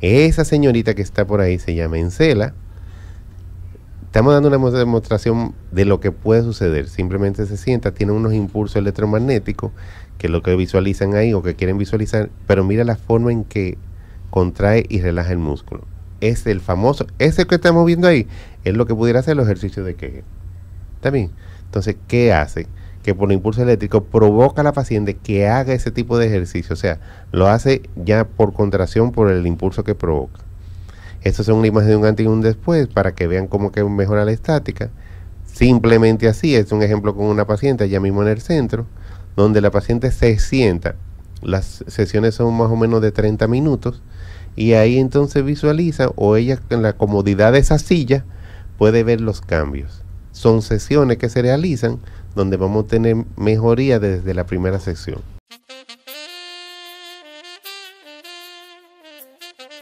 Esa señorita que está por ahí se llama Encela. Estamos dando una demostración de lo que puede suceder. Simplemente se sienta, tiene unos impulsos electromagnéticos, que es lo que visualizan ahí o que quieren visualizar, pero mira la forma en que contrae y relaja el músculo. Es el famoso, ese que estamos viendo ahí, es lo que pudiera hacer los ejercicios de Kegel. ¿Está bien? Entonces, ¿qué hace? que por impulso eléctrico provoca a la paciente que haga ese tipo de ejercicio, o sea, lo hace ya por contracción por el impulso que provoca. Esto es una imagen de un antes y un después para que vean cómo que mejora la estática. Simplemente así, es un ejemplo con una paciente allá mismo en el centro, donde la paciente se sienta. Las sesiones son más o menos de 30 minutos y ahí entonces visualiza o ella en la comodidad de esa silla puede ver los cambios son sesiones que se realizan donde vamos a tener mejoría desde la primera sesión.